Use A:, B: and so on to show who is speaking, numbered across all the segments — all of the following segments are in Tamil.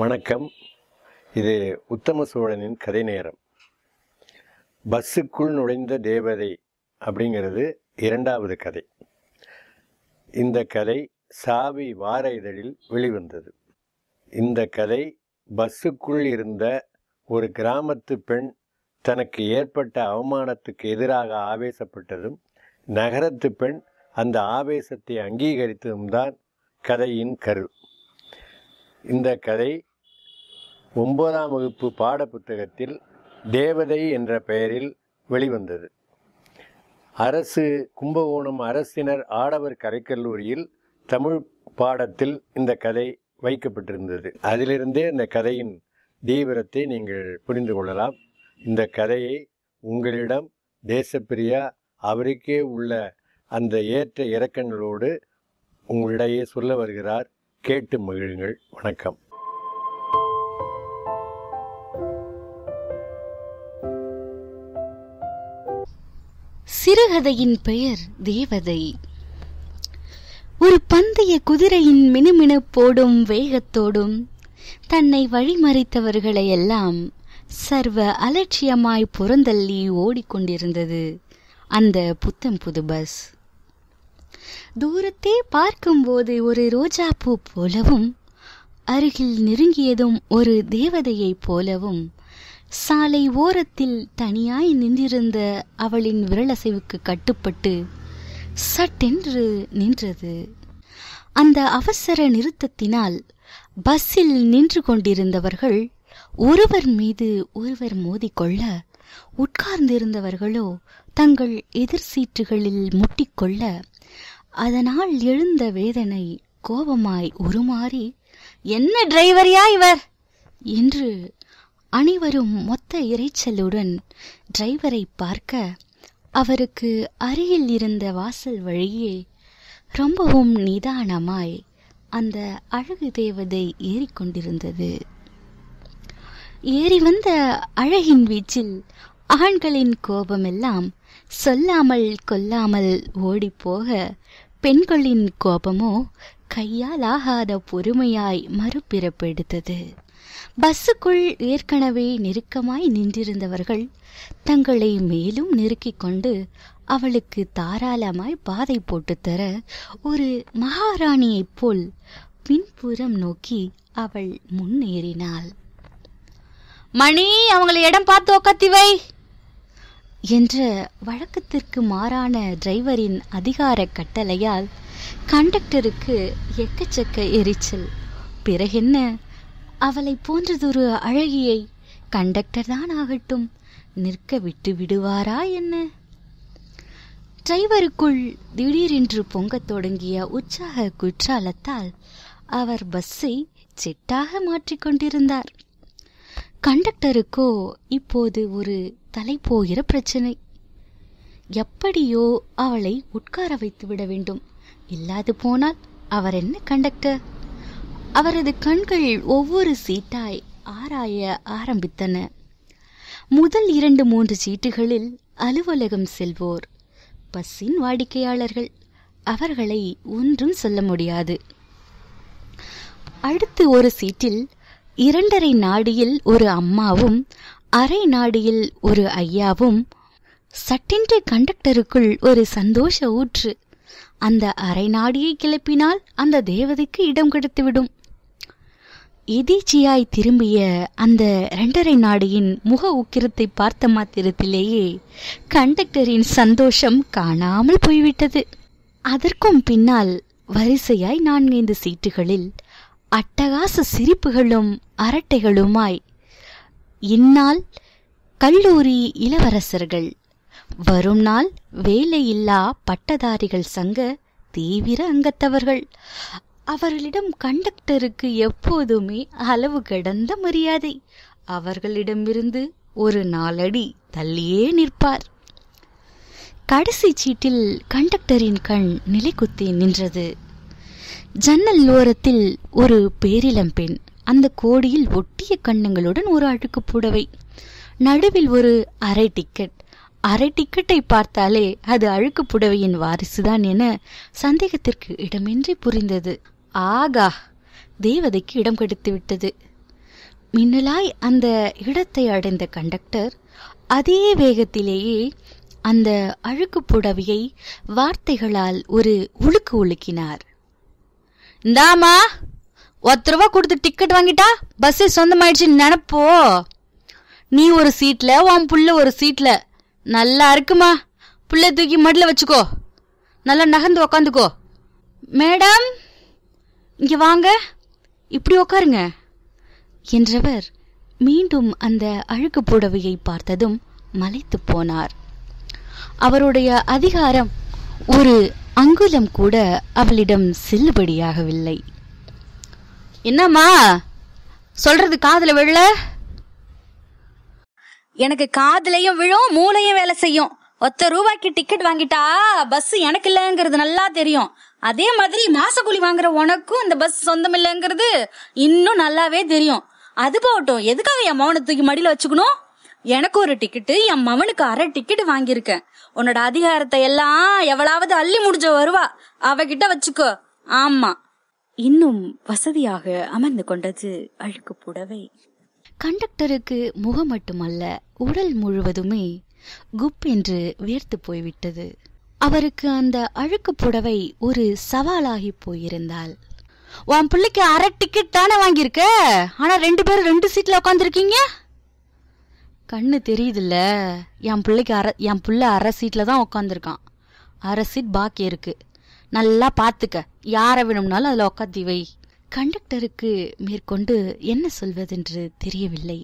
A: வணக்கம் இது உத்தம சோழனின் கதை நேரம் பஸ்ஸுக்குள் நுழைந்த தேவதை அப்படிங்கிறது இரண்டாவது கதை இந்த கதை சாவி வார இதழில் வெளிவந்தது இந்த கதை பஸ்ஸுக்குள் இருந்த ஒரு கிராமத்து பெண் தனக்கு ஏற்பட்ட அவமானத்துக்கு எதிராக ஆவேசப்பட்டதும் நகரத்து பெண் அந்த ஆவேசத்தை அங்கீகரித்ததும் தான் கதையின் கரு இந்த கதை ஒன்பதாம் வகுப்பு பாட புத்தகத்தில் தேவதை என்ற பெயரில் வெளிவந்தது அரசு கும்பகோணம் அரசினர் ஆடவர் கரைக்கல்லூரியில் தமிழ் பாடத்தில் இந்த கதை வைக்கப்பட்டிருந்தது அதிலிருந்தே இந்த கதையின் தீவிரத்தை நீங்கள் புரிந்து கொள்ளலாம் இந்த கதையை உங்களிடம் தேசப்பிரியா அவருக்கே உள்ள அந்த ஏற்ற இறக்கங்களோடு உங்களிடையே சொல்ல வருகிறார் கேட்டு மகிழுங்கள் வணக்கம்
B: சிறுகதையின் பெயர் தேவதை ஒரு பந்தய குதிரையின் மினுமினுப்போடும் வேகத்தோடும் தன்னை வழிமறித்தவர்களை எல்லாம் சர்வ அலட்சியமாய் புறந்தள்ளி ஓடிக்கொண்டிருந்தது அந்த புத்தம் புது பஸ் தூரத்தே பார்க்கும்போது ஒரு ரோஜாப்பூ போலவும் அருகில் நெருங்கியதும் ஒரு தேவதையைப் போலவும் சாலை ஓரத்தில் தனியாய் நின்றிருந்த அவளின் விரலசைவுக்கு கட்டுப்பட்டு சட்டென்று நின்றது அந்த அவசர நிறுத்தத்தினால் பஸ்ஸில் நின்று கொண்டிருந்தவர்கள் ஒருவர் மீது ஒருவர் மோதிக்கொள்ள உட்கார்ந்திருந்தவர்களோ தங்கள் எதிர் சீட்டுகளில் முட்டிக்கொள்ள அதனால் எழுந்த வேதனை கோபமாய் உருமாறி என்ன டிரைவரியா இவர் என்று அனைவரும் மொத்த இறைச்சலுடன் டிரைவரை பார்க்க அவருக்கு அருகில் இருந்த வாசல் வழியே ரொம்பவும் நிதானமாய் அந்த அழகு தேவதை ஏறிக்கொண்டிருந்தது ஏறி வந்த அழகின் வீச்சில் ஆண்களின் கோபமெல்லாம் சொல்லாமல் கொல்லாமல் ஓடிப்போக பெண்களின் கோபமோ கையாலாகாத பொறுமையாய் மறுபிறப்பெடுத்தது பஸ்ஸுக்குள் ஏற்கனவே நெருக்கமாய் நின்றிருந்தவர்கள் தங்களை மேலும் நெருக்கிக் கொண்டு அவளுக்கு தாராளமாய் பாதை போட்டு தர ஒரு மகாராணியைப் போல் பின்புறம் நோக்கி அவள் முன்னேறினாள் மணி அவங்களை இடம் பார்த்து உக்காத்திவை என்ற வழக்கத்திற்கு மாறான டிரைவரின் அதிகார கட்டளையால் கண்டக்டருக்கு எக்கச்சக்க எரிச்சல் பிறகென்ன அவளை போன்றதொரு அழகியை கண்டக்டர் தான் ஆகட்டும் நிற்க விட்டு விடுவாரா என்ன டிரைவருக்குள் திடீரென்று பொங்கத் தொடங்கிய உற்சாக குற்றாலத்தால் அவர் பஸ்ஸை செட்டாக மாற்றிக்கொண்டிருந்தார் கண்டக்டருக்கோ இப்போது ஒரு தலை போகிற பிரச்சனை எப்படியோ அவளை உட்கார வைத்து விட வேண்டும் இல்லாது போனால் அவர் என்ன கண்டக்டர் அவரது கண்கள் ஒவ்வொரு சீட்டாய் ஆராய ஆரம்பித்தன முதல் இரண்டு மூன்று சீட்டுகளில் அலுவலகம் செல்வோர் பஸ்ஸின் வாடிக்கையாளர்கள் அவர்களை ஒன்றும் சொல்ல முடியாது அடுத்து ஒரு சீட்டில் இரண்டரை நாடியில் ஒரு அம்மாவும் அரை நாடியில் ஒரு ஐயாவும் சட்டென்று கண்டக்டருக்குள் ஒரு சந்தோஷ ஊற்று அந்த அரை நாடியை கிளப்பினால் அந்த தேவதைக்கு இடம் கொடுத்துவிடும் எதேச்சியாய் திரும்பிய அந்த ரெண்டரை நாடியின் முக உக்கிரத்தை பார்த்த மாத்திரத்திலேயே கண்டக்டரின் சந்தோஷம் காணாமல் போய்விட்டது அதற்கும் பின்னால் வரிசையாய் நான்கைந்து சீட்டுகளில் அட்டகாச சிரிப்புகளும் அரட்டைகளுமாய் இந்நாள் கல்லூரி இளவரசர்கள் வரும் நாள் வேலையில்லா பட்டதாரிகள் சங்க தீவிர அங்கத்தவர்கள் அவர்களிடம் கண்டக்டருக்கு எப்போதுமே அளவு கடந்த மரியாதை அவர்களிடமிருந்து ஒரு நாளடி தள்ளியே நிற்பார் கடைசி சீட்டில் கண்டக்டரின் கண் நிலைக்குத்தி நின்றது ஜன்னல் ஓரத்தில் ஒரு பேரிளம் பெண் அந்த கோடியில் ஒட்டிய கண்ணங்களுடன் ஒரு அழுக்கு புடவை நடுவில் ஒரு அரை டிக்கெட் அரை டிக்கெட்டை பார்த்தாலே அது அழுக்கு புடவையின் வாரிசுதான் என சந்தேகத்திற்கு இடமின்றி புரிந்தது ஆகா தேவதைக்கு இடம் கெடுத்து விட்டது மின்னலாய் அந்த இடத்தை அடைந்த கண்டக்டர் அதே வேகத்திலேயே அந்த அழுக்கு புடவையை வார்த்தைகளால் ஒரு உழுக்கு உழுக்கினார் இந்தாமா ஒத்த ரூபா கொடுத்து டிக்கெட் வாங்கிட்டா பஸ்ஸே சொந்தமாயிடுச்சுன்னு நினப்போ நீ ஒரு சீட்டில் உன் புள்ள ஒரு சீட்டில் நல்லா இருக்குமா புள்ள தூக்கி மடியில் வச்சுக்கோ நல்லா நகர்ந்து உக்காந்துக்கோ மேடம் இங்கே வாங்க இப்படி உக்காருங்க என்றவர் மீண்டும் அந்த அழுக்கு புடவையை பார்த்ததும் மலைத்து போனார் அவருடைய அதிகாரம் ஒரு அங்குலம் கூட அவளிடம் செல்லுபடியாகவில்லை என்னம்மா சொல்றது காதல விழல எனக்கு காதலையும் விழும் மூளையும் வேலை செய்யும் ஒத்த ரூபாய்க்கு டிக்கெட் வாங்கிட்டா பஸ் எனக்கு இல்லைங்கிறது நல்லா தெரியும் அதே மாதிரி மாச கூலி வாங்குற உனக்கும் இந்த பஸ் சொந்தம் இல்லங்கிறது இன்னும் நல்லாவே தெரியும் அது போகட்டும் எதுக்காக என் மௌனத்துக்கு மடியில வச்சுக்கணும் எனக்கு ஒரு டிக்கெட்டு என் மவனுக்கு அரை டிக்கெட் வாங்கியிருக்கேன் உன்னோட அதிகாரத்தை எல்லாம் எவளாவது அள்ளி முடிஞ்ச வருவா அவகிட்ட வச்சுக்கோ ஆமா இன்னும் வசதியாக அமர்ந்து கொண்டது அழுக்கு புடவை கண்டக்டருக்கு முகம் மட்டுமல்ல உடல் முழுவதுமே குப் என்று வியர்த்து போய்விட்டது அவருக்கு அந்த அழுக்கு புடவை ஒரு சவாலாகி போயிருந்தால் உன் பிள்ளைக்கு அரை டிக்கெட் தானே வாங்கியிருக்க ஆனா ரெண்டு பேரும் ரெண்டு சீட்ல உட்காந்துருக்கீங்க கண்ணு தெரியுதுல்ல என் பிள்ளைக்கு அர என் புள்ள அரை சீட்டில் தான் உட்காந்துருக்கான் அரை சீட் பாக்கி இருக்கு நல்லா பார்த்துக்க யாரை வேணும்னாலும் அதில் உட்காந்து வை கண்டக்டருக்கு மேற்கொண்டு என்ன சொல்வதென்று தெரியவில்லை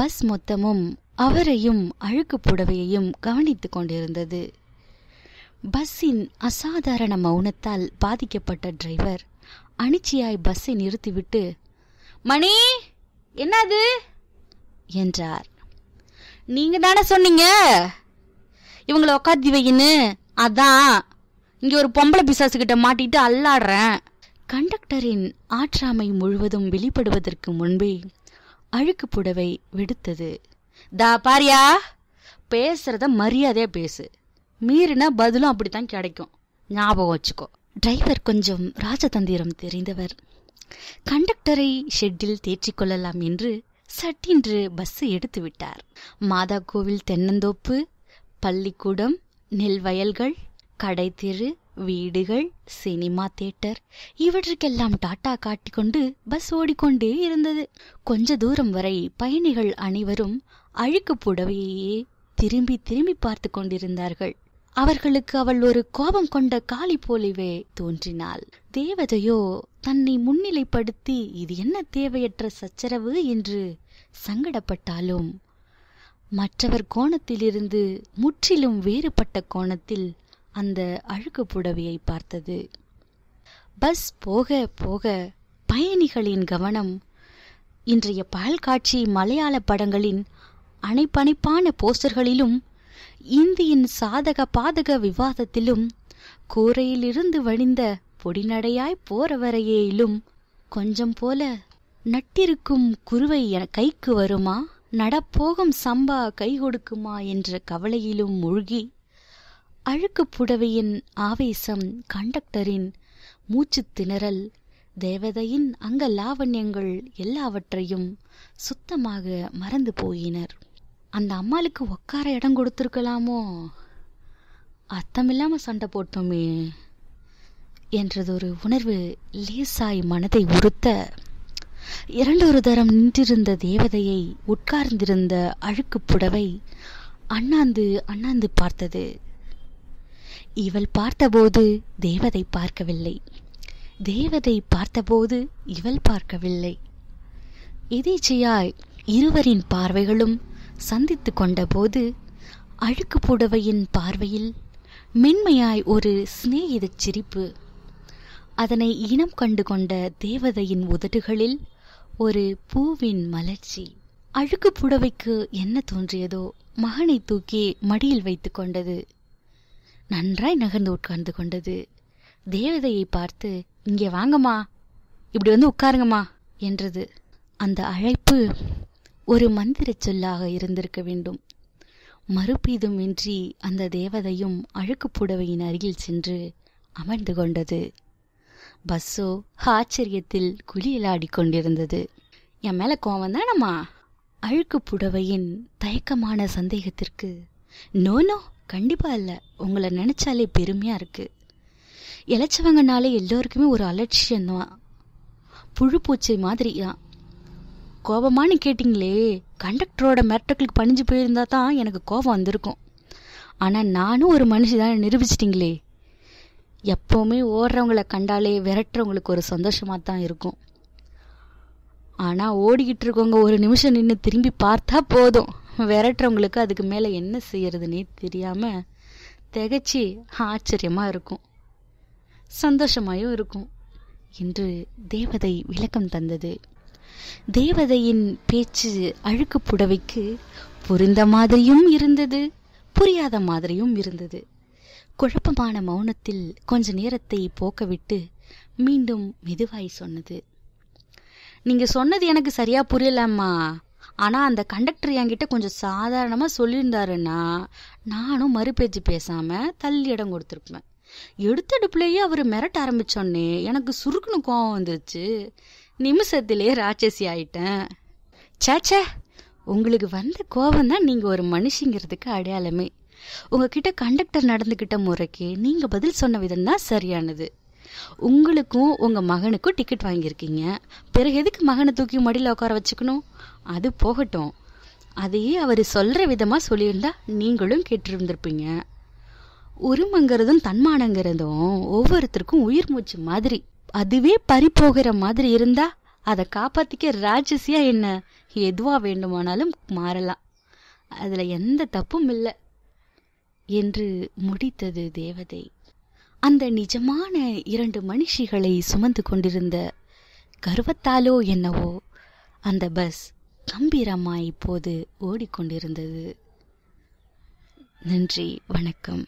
B: பஸ் மொத்தமும் அவரையும் அழுக்கு புடவையையும் கவனித்து கொண்டிருந்தது பஸ்ஸின் அசாதாரண மௌனத்தால் பாதிக்கப்பட்ட டிரைவர் அனிச்சையாய் பஸ்ஸை நிறுத்திவிட்டு மணி என்னது என்றார் நீங்க தானே சொன்னீங்க இவங்களை உக்காத்தி வையின்னு அதான் இங்க ஒரு பொம்பளை பிசாசு கிட்ட மாட்டிட்டு அல்லாடுறேன் கண்டக்டரின் ஆற்றாமை முழுவதும் வெளிப்படுவதற்கு முன்பே அழுக்கு புடவை விடுத்தது தா பாரியா பேசுறத மரியாதையா பேசு மீறினா பதிலும் அப்படித்தான் கிடைக்கும் ஞாபகம் வச்சுக்கோ டிரைவர் கொஞ்சம் ராஜதந்திரம் தெரிந்தவர் கண்டக்டரை ஷெட்டில் தேற்றிக்கொள்ளலாம் என்று சட்டின்று பஸ்ஸு எடுத்து விட்டார் மாதா கோவில் தென்னந்தோப்பு பள்ளிக்கூடம் நெல் வயல்கள் தெரு வீடுகள் சினிமா தியேட்டர் இவற்றுக்கெல்லாம் டாட்டா காட்டிக்கொண்டு பஸ் ஓடிக்கொண்டே இருந்தது கொஞ்ச தூரம் வரை பயணிகள் அனைவரும் அழுக்கு புடவையையே திரும்பி திரும்பி பார்த்து கொண்டிருந்தார்கள் அவர்களுக்கு அவள் ஒரு கோபம் கொண்ட காளி போலவே தோன்றினாள் தேவதையோ தன்னை முன்னிலைப்படுத்தி இது என்ன தேவையற்ற சச்சரவு என்று சங்கடப்பட்டாலும் மற்றவர் கோணத்திலிருந்து முற்றிலும் வேறுபட்ட கோணத்தில் அந்த அழுகு புடவையை பார்த்தது பஸ் போக போக பயணிகளின் கவனம் இன்றைய பால் காட்சி மலையாள படங்களின் அணைப்பணைப்பான போஸ்டர்களிலும் இந்தியின் சாதக பாதக விவாதத்திலும் கூரையிலிருந்து வழிந்த பொடிநடையாய் போற வரையேயிலும் கொஞ்சம் போல நட்டிருக்கும் குருவை என கைக்கு வருமா நடப்போகும் சம்பா கை கொடுக்குமா என்ற கவலையிலும் மூழ்கி அழுக்கு புடவையின் ஆவேசம் கண்டக்டரின் மூச்சு திணறல் தேவதையின் அங்க லாவண்யங்கள் எல்லாவற்றையும் சுத்தமாக மறந்து போயினர் அந்த அம்மாளுக்கு உட்கார இடம் கொடுத்துருக்கலாமோ அர்த்தமில்லாம சண்டை போட்டோமே என்றது ஒரு உணர்வு லேசாய் மனதை உறுத்த இரண்டொரு தரம் நின்றிருந்த தேவதையை உட்கார்ந்திருந்த அழுக்கு புடவை அண்ணாந்து அண்ணாந்து பார்த்தது இவள் பார்த்தபோது தேவதை பார்க்கவில்லை தேவதை பார்த்தபோது இவள் பார்க்கவில்லை எதேச்சையாய் இருவரின் பார்வைகளும் சந்தித்து கொண்டபோது அழுக்கு புடவையின் பார்வையில் மென்மையாய் ஒரு சிநேகிதச் சிரிப்பு அதனை இனம் கண்டு கொண்ட தேவதையின் உதடுகளில் ஒரு பூவின் மலர்ச்சி அழுக்கு புடவைக்கு என்ன தோன்றியதோ மகனை தூக்கி மடியில் வைத்து கொண்டது நன்றாய் நகர்ந்து உட்கார்ந்து கொண்டது தேவதையை பார்த்து இங்கே வாங்கம்மா இப்படி வந்து உட்காருங்கம்மா என்றது அந்த அழைப்பு ஒரு மந்திர சொல்லாக இருந்திருக்க வேண்டும் மறுபீதுமின்றி அந்த தேவதையும் அழுக்கு புடவையின் அருகில் சென்று அமர்ந்து கொண்டது பஸ்ஸோ ஆச்சரியத்தில் குளியலாடி கொண்டிருந்தது என் மேலே கோவம் தானம்மா அழுக்கு புடவையின் தயக்கமான சந்தேகத்திற்கு நோ நோ கண்டிப்பாக இல்லை உங்களை நினச்சாலே பெருமையாக இருக்குது இளைச்சவங்கனாலே எல்லோருக்குமே ஒரு அலட்சியம்தான் புழு பூச்சி மாதிரியா கோபமானு கேட்டிங்களே கண்டக்டரோட மிரட்டலுக்கு பணிஞ்சு போயிருந்தா தான் எனக்கு கோபம் வந்திருக்கும் ஆனால் நானும் ஒரு மனுஷன் தான் நிரூபிச்சிட்டிங்களே எப்போவுமே ஓடுறவங்கள கண்டாலே விரட்டுறவங்களுக்கு ஒரு சந்தோஷமாக தான் இருக்கும் ஆனால் ஓடிக்கிட்டு இருக்கவங்க ஒரு நிமிஷம் நின்று திரும்பி பார்த்தா போதும் விரட்டுறவங்களுக்கு அதுக்கு மேலே என்ன செய்யறதுன்னே தெரியாமல் திகச்சி ஆச்சரியமாக இருக்கும் சந்தோஷமாயும் இருக்கும் என்று தேவதை விளக்கம் தந்தது தேவதையின் பேச்சு அழுக்கு புடவைக்கு புரிந்த மாதிரியும் இருந்தது புரியாத மாதிரியும் இருந்தது குழப்பமான மௌனத்தில் கொஞ்ச நேரத்தை போக்கவிட்டு மீண்டும் மெதுவாய் சொன்னது நீங்க சொன்னது எனக்கு சரியா புரியலம்மா ஆனா அந்த கண்டக்டர் என்கிட்ட கொஞ்சம் சாதாரணமா சொல்லியிருந்தாருன்னா நானும் மறுபேச்சு பேசாம தள்ளி இடம் கொடுத்துருப்பேன் எடுத்தடுப்புலயே அவர் மிரட்ட ஆரம்பிச்சோடனே எனக்கு சுருக்குன்னு கோவம் வந்துருச்சு நிமிஷத்திலே ராட்சசி ஆயிட்டேன் சேச்சே உங்களுக்கு வந்த கோபம் தான் நீங்கள் ஒரு மனுஷங்கிறதுக்கு அடையாளமே உங்ககிட்ட கண்டக்டர் நடந்துக்கிட்ட முறைக்கு நீங்கள் பதில் சொன்ன விதம் தான் சரியானது உங்களுக்கும் உங்கள் மகனுக்கும் டிக்கெட் வாங்கியிருக்கீங்க பிறகு எதுக்கு மகனை தூக்கி மடியில் உட்கார வச்சுக்கணும் அது போகட்டும் அதையே அவர் சொல்கிற விதமாக சொல்லியிருந்தா நீங்களும் கேட்டிருந்திருப்பீங்க உருமங்கிறதும் தன்மானங்கிறதும் ஒவ்வொருத்தருக்கும் உயிர் மூச்சு மாதிரி அதுவே பறி போகிற மாதிரி இருந்தா அதை காப்பாத்திக்க ராட்சசியா என்ன எதுவா வேண்டுமானாலும் மாறலாம் அதுல எந்த தப்பும் இல்லை என்று முடித்தது தேவதை அந்த நிஜமான இரண்டு மனுஷிகளை சுமந்து கொண்டிருந்த கர்வத்தாலோ என்னவோ அந்த பஸ் கம்பீரமாய் இப்போது ஓடிக்கொண்டிருந்தது நன்றி வணக்கம்